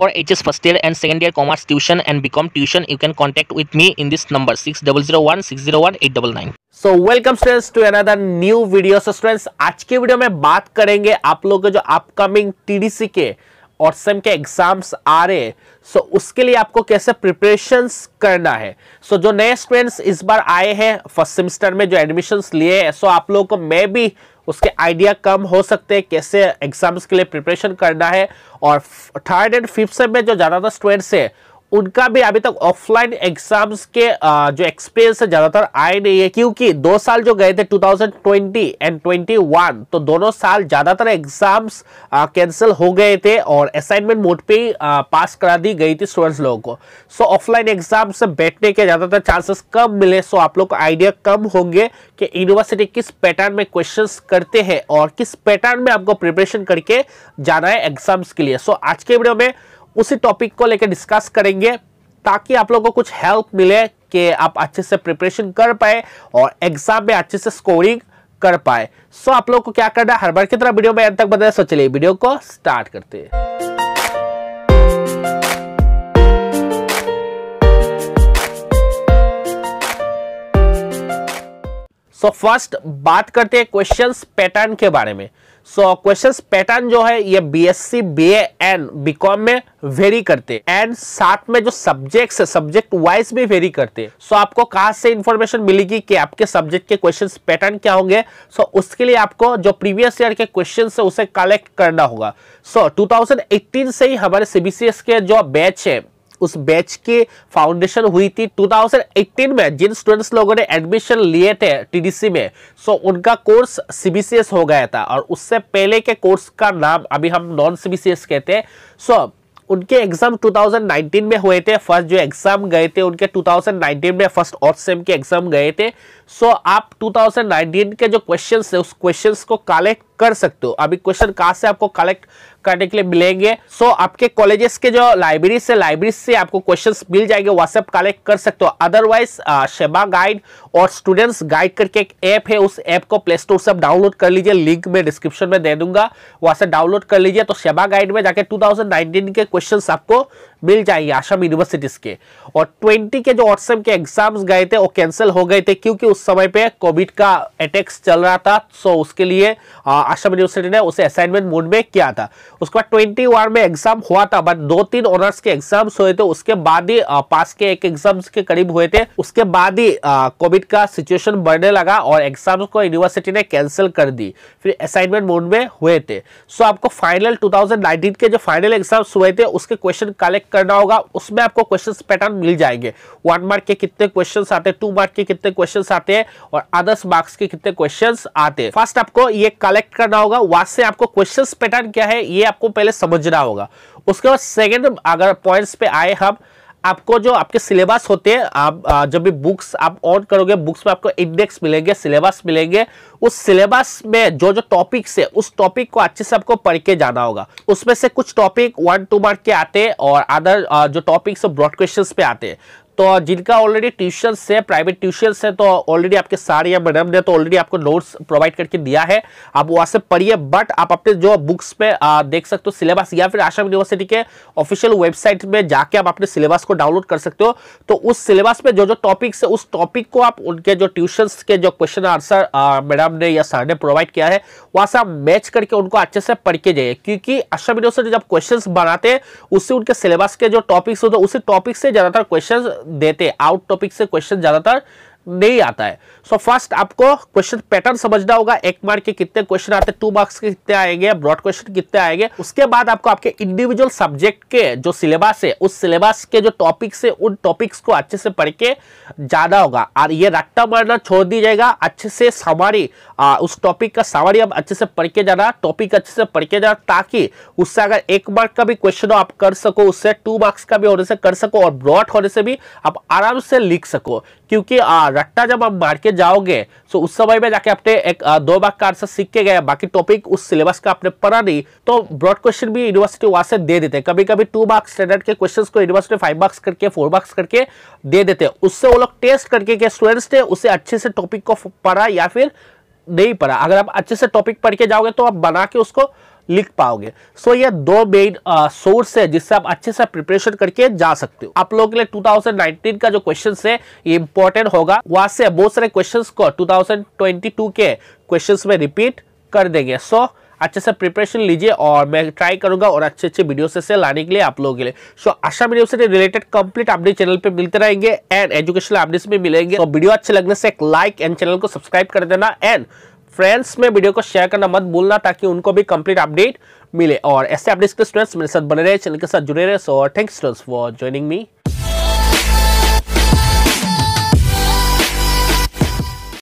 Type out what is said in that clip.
for HS first year and second year commerce tuition and become tuition, you can contact with me in this number 6001 601 899. So welcome students to another new video so students आज के video में बात करेंगे आप लोग के जो upcoming TDC के और सेम e के एग्जाम्स आ रहे हैं सो उसके लिए आपको कैसे प्रिपरेशंस करना है सो जो नए स्टूडेंट्स इस बार आए हैं फर्स्ट सेमिस्टर में जो एडमिशन्स लिए हैं सो आप लोगों को मैं भी उसके आइडिया कम हो सकते हैं कैसे एग्जाम्स के लिए प्रिपरेशन करना है और थर्ड एंड फिफ्थ सेम में जो ज़्यादातर स्टूडेंट्स हैं उनका भी अभी तक ऑफलाइन एग्जाम्स के जो एक्सपीरियंस है ज़्यादातर आए नहीं है क्योंकि दो साल जो गए थे 2020 एंड 21 तो दोनों साल ज़्यादातर एग्जाम्स कैंसिल हो गए थे और असाइनमेंट मोड पे ही पास करा दी गई थी स्टूडेंट्स लोगों को सो ऑफलाइन एग्जाम से बैठने के ज़्यादातर चांसेस कम मिले सो आप लोग को आइडिया कम होंगे कि यूनिवर्सिटी किस पैटर्न में क्वेश्चन करते हैं और किस पैटर्न में आपको प्रिपरेशन करके जाना है एग्जाम्स के लिए सो आज के वीडियो में उसी टॉपिक को लेकर डिस्कस करेंगे ताकि आप लोगों को कुछ हेल्प मिले कि आप अच्छे से प्रिपरेशन कर पाए और एग्जाम में अच्छे से स्कोरिंग कर पाए सो आप लोग को क्या करना है हर बार की तरह वीडियो में अंत तक बताए सो चलिए वीडियो को स्टार्ट करते हैं सो फर्स्ट बात करते हैं क्वेश्चंस पैटर्न के बारे में सो क्वेश्चंस पैटर्न जो है ये बीएससी बीए एंड बीकॉम में वेरी करते एंड साथ में जो सब्जेक्ट्स है सब्जेक्ट वाइज भी वेरी करते हैं सो so, आपको कहाँ से इंफॉर्मेशन मिलेगी कि आपके सब्जेक्ट के क्वेश्चंस पैटर्न क्या होंगे सो so, उसके लिए आपको जो प्रीवियस ईयर के क्वेश्चन है उसे कलेक्ट करना होगा सो so, 2018 से ही हमारे सीबीसीएस के जो बैच है उस बैच के फाउंडेशन हुई थी 2018 में जिन स्टूडेंट्स लोगों ने एडमिशन लिए थे टीडीसी में सो उनका कोर्स सीबीसीएस हो गया था और उससे पहले के कोर्स का नाम अभी हम नॉन सीबीसीएस कहते हैं सो उनके एग्जाम 2019 में हुए थे फर्स्ट जो एग्जाम गए थे उनके 2019 में फर्स्ट और सेम के एग्जाम गए थे सो so, आप 2019 के जो क्वेश्चंस है उस क्वेश्चंस को कलेक्ट कर सकते हो अभी क्वेश्चन कहाँ से आपको कलेक्ट करने के लिए मिलेंगे सो so, आपके कॉलेजेस के जो लाइब्रेरी से लाइब्रेरी से आपको क्वेश्चंस मिल जाएंगे व्हाट्सएप कलेक्ट कर सकते हो अदरवाइज शेबा गाइड और स्टूडेंट्स गाइड करके एक ऐप है उस ऐप को प्ले स्टोर से आप डाउनलोड कर लीजिए लिंक में डिस्क्रिप्शन में दे दूंगा वहां से डाउनलोड कर लीजिए तो शेबा गाइड में जाके टू के क्वेश्चन आपको मिल जाएंगे आसाम यूनिवर्सिटीज के और ट्वेंटी के जो व्हाट्सएप के एग्जाम्स गए थे वो कैंसिल हो गए थे क्योंकि उस समय पे कोविड का अटैक्स चल रहा था सो उसके लिए आश्रम यूनिवर्सिटी ने उसे असाइनमेंट मोड में किया था उसके बाद ट्वेंटी वन में एग्जाम हुआ था बट दो तीन ऑनर्स के एग्जाम्स हुए थे उसके बाद ही पास के एक एग्जाम के करीब हुए थे उसके बाद ही कोविड का सिचुएशन बढ़ने लगा और एग्जाम्स को यूनिवर्सिटी ने कैंसिल कर दी फिर असाइनमेंट मोड में हुए थे सो आपको फाइनल टू के जो फाइनल एग्जाम्स हुए थे उसके क्वेश्चन कलेक्ट करना होगा उसमें आपको क्वेश्चन पैटर्न मिल जाएंगे वन मार्क के कितने क्वेश्चन आते हैं टू मार्क के कितने क्वेश्चन आते हैं और अदर्स मार्क्स के कितने क्वेश्चन आते हैं फर्स्ट आपको ये कलेक्ट करना होगा वहां से आपको क्वेश्चन पैटर्न क्या है ये आपको पहले समझना होगा उसके बाद सेकेंड अगर पॉइंट्स पे आए हम आपको जो आपके सिलेबस होते हैं आप जब भी बुक्स आप ऑन करोगे बुक्स में आपको इंडेक्स मिलेंगे सिलेबस मिलेंगे उस सिलेबस में जो जो टॉपिक्स है उस टॉपिक को अच्छे से आपको पढ़ के जाना होगा उसमें से कुछ टॉपिक वन टू मार्क के आते हैं और अदर जो टॉपिक्स ब्रॉड क्वेश्चंस पे आते हैं तो जिनका ऑलरेडी ट्यूशन्स है प्राइवेट ट्यूशन्स है तो ऑलरेडी आपके सार या मैडम ने तो ऑलरेडी आपको नोट्स प्रोवाइड करके दिया है आप वहाँ से पढ़िए बट आप अपने जो बुक्स में आ, देख सकते हो सिलेबस या फिर आसाम यूनिवर्सिटी के ऑफिशियल वेबसाइट में जाके आप अपने सिलेबस को डाउनलोड कर सकते हो तो उस सिलेबस में जो जो टॉपिक्स है उस टॉपिक को आप उनके जो ट्यूशन्स के जो क्वेश्चन आंसर मैडम ने या सर ने प्रोवाइड किया है वहाँ से आप मैच करके उनको अच्छे से पढ़ के जाइए क्योंकि आसाम यूनिवर्सिटी जब क्वेश्चन बनाते हैं उससे उनके सिलेबस के जो टॉपिक्स होते हैं उसी टॉपिक से ज़्यादातर क्वेश्चन देते आउट टॉपिक से क्वेश्चन ज्यादातर नहीं आता है सो so फर्स्ट आपको क्वेश्चन पैटर्न समझना होगा एक मार्क के कितने क्वेश्चन आते हैं टू मार्क्स के कितने आएंगे ब्रॉड क्वेश्चन कितने आएंगे उसके बाद आपको आपके इंडिविजुअल सब्जेक्ट के जो सिलेबस है उस सिलेबस के जो टॉपिक्स है उन टॉपिक्स को अच्छे से पढ़ के ज्यादा होगा और ये रट्टा मारना छोड़ दी जाएगा अच्छे से सवारी उस टॉपिक का सवारी आप अच्छे से पढ़ के जाना टॉपिक अच्छे से पढ़ के जाना ताकि उससे अगर एक मार्क का भी क्वेश्चन आप कर सको उससे टू मार्क्स का भी होने से कर सको और ब्रॉड होने से भी आप आराम से लिख सको क्योंकि रट्टा जब आप मार के जाओगे तो उस समय में जाके आपने एक दो भाग का आंसर सीख के गया बाकी टॉपिक उस सिलेबस का आपने पढ़ा नहीं तो ब्रॉड क्वेश्चन भी यूनिवर्सिटी वहां से दे देते कभी कभी टू मार्क्स स्टैंडर्ड के क्वेश्चन को यूनिवर्सिटी फाइव मार्क्स करके फोर मार्क्स करके दे देते उससे वो लोग टेस्ट करके के स्टूडेंट्स ने उसे अच्छे से टॉपिक को पढ़ा या फिर नहीं पढ़ा अगर आप अच्छे से टॉपिक पढ़ के जाओगे तो आप बना के उसको लिख पाओगे सो ये दो मेन सोर्स है जिससे आप अच्छे से प्रिपरेशन करके जा सकते हो आप लोगों के लिए 2019 का जो क्वेश्चन है ये इंपॉर्टेंट होगा वहां से बहुत सारे क्वेश्चन को 2022 के क्वेश्चन में रिपीट कर देंगे सो so, अच्छे से प्रिपरेशन लीजिए और मैं ट्राई करूंगा और अच्छे अच्छे वीडियो से लाने के लिए आप लोगों के लिए सो so, आशा वीडियो से रिलेटेड कंप्लीट अपडेट चैनल पे मिलते रहेंगे एंड एजुकेशनल अपडेट्स में मिलेंगे तो so, वीडियो अच्छे लगने से एक लाइक एंड चैनल को सब्सक्राइब कर देना एंड फ्रेंड्स में वीडियो को शेयर करना मत भूलना ताकि उनको भी कंप्लीट अपडेट मिले और ऐसे अपडेट्स के स्टूडेंट्स मेरे साथ बने रहे चैनल के साथ जुड़े रहे so thanks for joining me